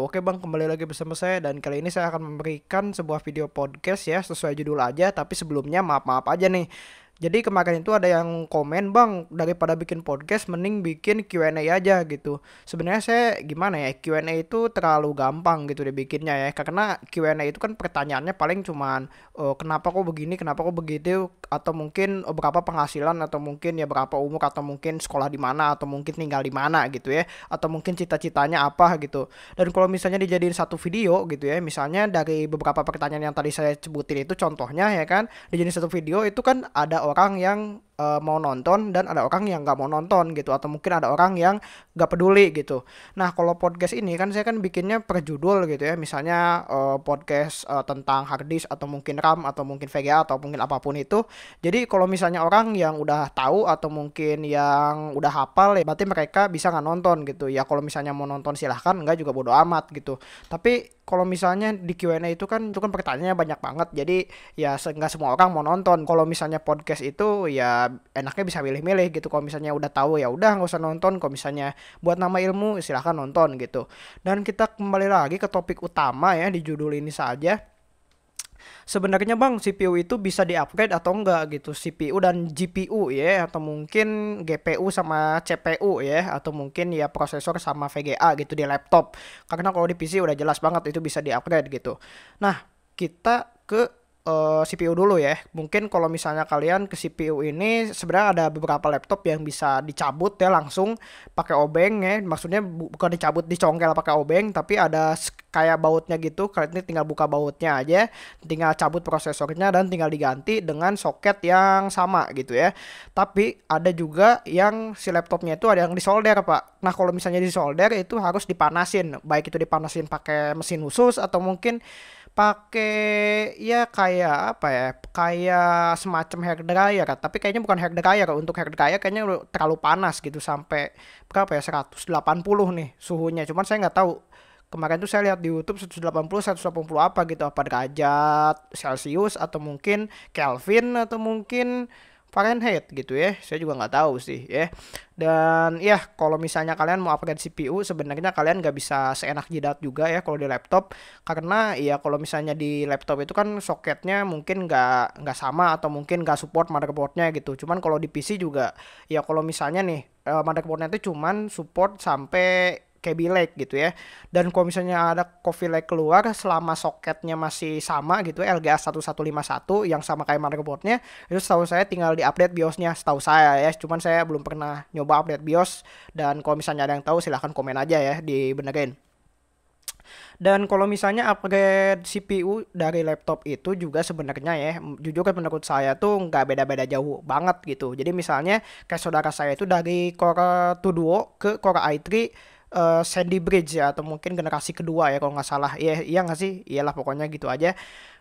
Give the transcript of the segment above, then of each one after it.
Oke Bang, kembali lagi bersama saya dan kali ini saya akan memberikan sebuah video podcast ya sesuai judul aja tapi sebelumnya maaf-maaf aja nih. Jadi kemarin itu ada yang komen, "Bang, daripada bikin podcast mending bikin Q&A aja gitu." Sebenarnya saya gimana ya? Q&A itu terlalu gampang gitu dibikinnya ya. Karena Q&A itu kan pertanyaannya paling cuman oh, kenapa kok begini, kenapa kok begitu atau mungkin oh, berapa penghasilan atau mungkin ya berapa umur atau mungkin sekolah di mana atau mungkin tinggal di mana gitu ya atau mungkin cita-citanya apa gitu. Dan kalau misalnya dijadiin satu video gitu ya, misalnya dari beberapa pertanyaan yang tadi saya sebutin itu contohnya ya kan, dijadiin satu video itu kan ada orang yang Eh, mau nonton dan ada orang yang nggak mau nonton gitu atau mungkin ada orang yang nggak peduli gitu. Nah kalau podcast ini kan saya kan bikinnya per judul gitu ya, misalnya uh, podcast uh, tentang hard atau mungkin RAM atau mungkin VGA atau mungkin apapun itu. Jadi kalau misalnya orang yang udah tahu atau mungkin yang udah hafal ya berarti mereka bisa nggak nonton gitu. Ya kalau misalnya mau nonton silahkan, nggak juga bodo amat gitu. Tapi kalau misalnya di Q&A itu kan itu kan pertanyaannya banyak banget. Jadi ya nggak semua orang mau nonton. Kalau misalnya podcast itu ya enaknya bisa milih-milih gitu kalau misalnya udah tahu ya udah nggak usah nonton kalau misalnya buat nama ilmu silahkan nonton gitu dan kita kembali lagi ke topik utama ya di judul ini saja sebenarnya bang CPU itu bisa diupgrade atau enggak gitu CPU dan GPU ya atau mungkin GPU sama CPU ya atau mungkin ya prosesor sama VGA gitu di laptop karena kalau di PC udah jelas banget itu bisa diupgrade gitu nah kita ke uh, eh, CPU dulu ya. Mungkin kalau misalnya kalian ke CPU ini sebenarnya ada beberapa laptop yang bisa dicabut ya langsung pakai obeng ya. Maksudnya bukan dicabut dicongkel pakai obeng tapi ada kayak bautnya gitu. Kalian tinggal buka bautnya aja, tinggal cabut prosesornya dan tinggal diganti dengan soket yang sama gitu ya. Tapi ada juga yang si laptopnya itu ada yang disolder, Pak. Nah, kalau misalnya disolder itu harus dipanasin, baik itu dipanasin pakai mesin khusus atau mungkin pakai ya kayak apa ya kayak semacam hair dryer tapi kayaknya bukan hair dryer untuk hair dryer kayaknya terlalu panas gitu sampai berapa ya 180 nih suhunya cuman saya nggak tahu kemarin tuh saya lihat di YouTube 180 180 apa gitu apa derajat Celsius atau mungkin Kelvin atau mungkin Fahrenheit gitu ya. Saya juga nggak tahu sih ya. Dan ya kalau misalnya kalian mau upgrade CPU sebenarnya kalian nggak bisa seenak jidat juga ya kalau di laptop karena ya kalau misalnya di laptop itu kan soketnya mungkin nggak nggak sama atau mungkin nggak support motherboardnya gitu. Cuman kalau di PC juga ya kalau misalnya nih eh, motherboardnya itu cuman support sampai Kaby Lake gitu ya. Dan kalau misalnya ada Coffee Lake keluar selama soketnya masih sama gitu LGA 1151 yang sama kayak motherboardnya itu setahu saya tinggal di update BIOSnya setahu saya ya. Cuman saya belum pernah nyoba update BIOS dan kalau misalnya ada yang tahu silahkan komen aja ya di dibenerin. Dan kalau misalnya upgrade CPU dari laptop itu juga sebenarnya ya, jujur kan menurut saya tuh nggak beda-beda jauh banget gitu. Jadi misalnya kayak saudara saya itu dari Core 2 Duo ke Core i3 uh, Sandy Bridge ya atau mungkin generasi kedua ya kalau nggak salah ya iya nggak sih iyalah pokoknya gitu aja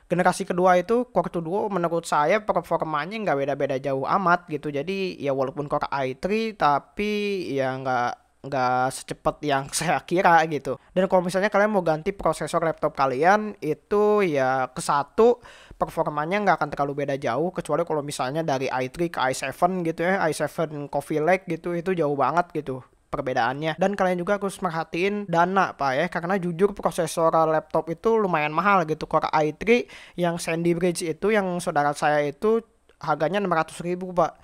generasi kedua itu Core 2 menurut saya performanya nggak beda-beda jauh amat gitu jadi ya walaupun Core i3 tapi ya nggak nggak secepat yang saya kira gitu. Dan kalau misalnya kalian mau ganti prosesor laptop kalian itu ya ke satu performanya nggak akan terlalu beda jauh kecuali kalau misalnya dari i3 ke i7 gitu ya i7 Coffee Lake gitu itu jauh banget gitu perbedaannya dan kalian juga harus merhatiin dana pak ya karena jujur prosesor laptop itu lumayan mahal gitu Core i3 yang Sandy Bridge itu yang saudara saya itu harganya 600 ribu pak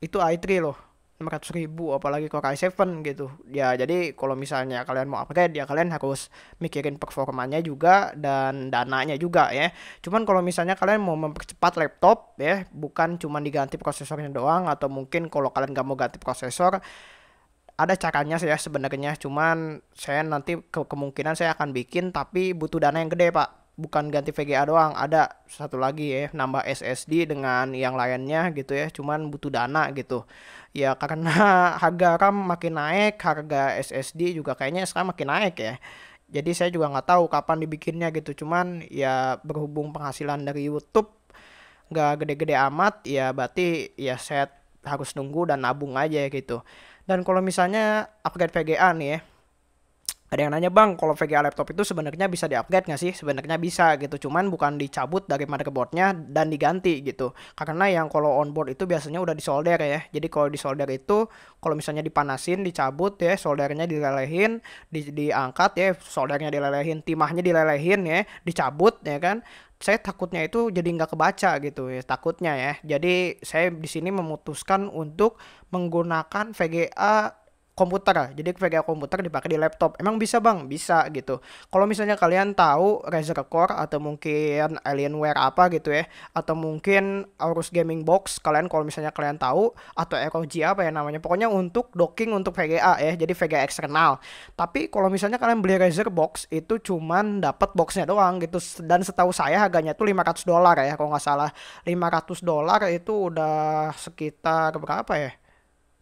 itu i3 loh 600 ribu apalagi Core i7 gitu ya jadi kalau misalnya kalian mau upgrade ya kalian harus mikirin performanya juga dan dananya juga ya cuman kalau misalnya kalian mau mempercepat laptop ya bukan cuma diganti prosesornya doang atau mungkin kalau kalian gak mau ganti prosesor ada cakarnya saya sebenarnya cuman saya nanti ke kemungkinan saya akan bikin tapi butuh dana yang gede pak bukan ganti VGA doang ada satu lagi ya nambah SSD dengan yang lainnya gitu ya cuman butuh dana gitu ya karena harga RAM makin naik harga SSD juga kayaknya sekarang makin naik ya jadi saya juga nggak tahu kapan dibikinnya gitu cuman ya berhubung penghasilan dari YouTube nggak gede-gede amat ya berarti ya saya harus nunggu dan nabung aja gitu dan kalau misalnya upgrade VGA nih ya, ada yang nanya bang kalau VGA laptop itu sebenarnya bisa di upgrade nggak sih sebenarnya bisa gitu cuman bukan dicabut dari motherboardnya dan diganti gitu karena yang kalau onboard itu biasanya udah disolder ya jadi kalau disolder itu kalau misalnya dipanasin dicabut ya soldernya dilelehin di, diangkat ya soldernya dilelehin timahnya dilelehin ya dicabut ya kan saya takutnya itu jadi nggak kebaca gitu ya takutnya ya jadi saya di sini memutuskan untuk menggunakan VGA komputer. Jadi VGA komputer dipakai di laptop. Emang bisa bang? Bisa gitu. Kalau misalnya kalian tahu Razer Core atau mungkin Alienware apa gitu ya, atau mungkin Aorus Gaming Box, kalian kalau misalnya kalian tahu atau ROG apa ya namanya, pokoknya untuk docking untuk VGA ya, jadi VGA eksternal. Tapi kalau misalnya kalian beli Razer Box itu cuman dapat boxnya doang gitu. Dan setahu saya harganya tuh 500 dolar ya, kalau nggak salah. 500 dolar itu udah sekitar berapa ya?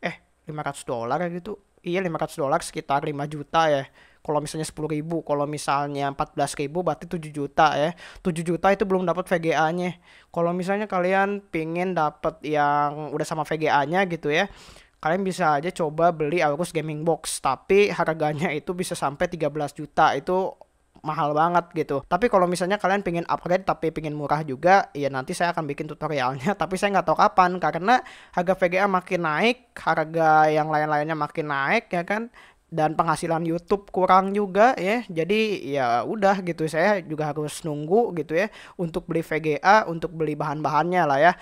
Eh, 500 dolar gitu iya 500 dolar sekitar 5 juta ya kalau misalnya 10 ribu, kalau misalnya 14 ribu berarti 7 juta ya. 7 juta itu belum dapat VGA-nya. Kalau misalnya kalian pingin dapat yang udah sama VGA-nya gitu ya, kalian bisa aja coba beli Aorus Gaming Box, tapi harganya itu bisa sampai 13 juta. Itu mahal banget gitu. Tapi kalau misalnya kalian pengen upgrade tapi pengen murah juga, ya nanti saya akan bikin tutorialnya. Tapi saya nggak tahu kapan karena harga VGA makin naik, harga yang lain-lainnya makin naik ya kan dan penghasilan YouTube kurang juga ya. Jadi ya udah gitu saya juga harus nunggu gitu ya untuk beli VGA, untuk beli bahan-bahannya lah ya.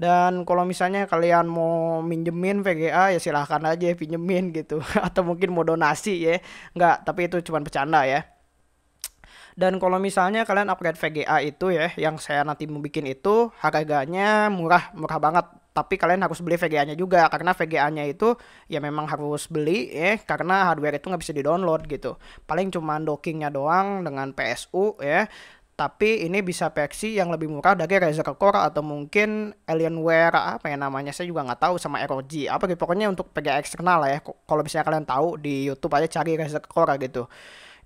Dan kalau misalnya kalian mau minjemin VGA ya silahkan aja pinjemin gitu atau mungkin mau donasi ya. nggak? tapi itu cuma bercanda ya. Dan kalau misalnya kalian upgrade VGA itu ya, yang saya nanti mau bikin itu harganya murah, murah banget. Tapi kalian harus beli VGA-nya juga karena VGA-nya itu ya memang harus beli ya karena hardware itu nggak bisa di-download gitu. Paling cuma dockingnya doang dengan PSU ya tapi ini bisa peksi yang lebih murah dari Razer Core atau mungkin Alienware apa ya namanya saya juga nggak tahu sama ROG apa gitu pokoknya untuk VGA eksternal lah ya kalau misalnya kalian tahu di YouTube aja cari Razer Core gitu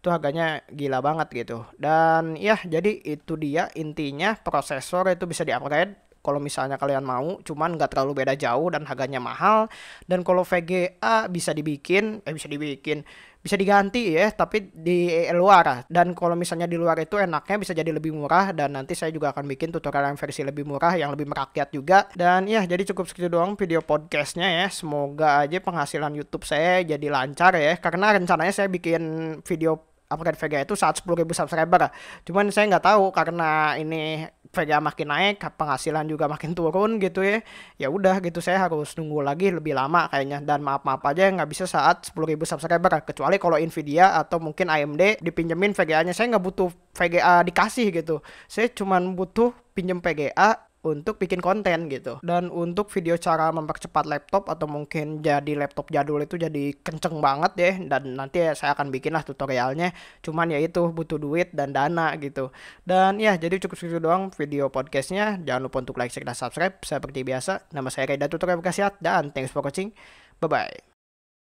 itu harganya gila banget gitu dan ya jadi itu dia intinya prosesor itu bisa di upgrade kalau misalnya kalian mau cuman nggak terlalu beda jauh dan harganya mahal dan kalau VGA bisa dibikin eh bisa dibikin bisa diganti ya tapi di luar dan kalau misalnya di luar itu enaknya bisa jadi lebih murah dan nanti saya juga akan bikin tutorial yang versi lebih murah yang lebih merakyat juga dan ya jadi cukup segitu doang video podcastnya ya semoga aja penghasilan YouTube saya jadi lancar ya karena rencananya saya bikin video upgrade Vega itu saat 10.000 subscriber. Cuman saya nggak tahu karena ini Vega makin naik, penghasilan juga makin turun gitu ya. Ya udah gitu saya harus nunggu lagi lebih lama kayaknya dan maaf-maaf aja ya, nggak bisa saat 10.000 subscriber kecuali kalau Nvidia atau mungkin AMD dipinjemin VGA-nya. Saya nggak butuh VGA dikasih gitu. Saya cuman butuh pinjem VGA untuk bikin konten gitu. Dan untuk video cara mempercepat laptop atau mungkin jadi laptop jadul itu jadi kenceng banget deh dan nanti ya saya akan bikin lah tutorialnya. Cuman ya itu butuh duit dan dana gitu. Dan ya jadi cukup segitu doang video podcastnya. Jangan lupa untuk like, share, dan subscribe. Seperti biasa, nama saya Reda tutorial Berkasiat dan thanks for watching. Bye-bye.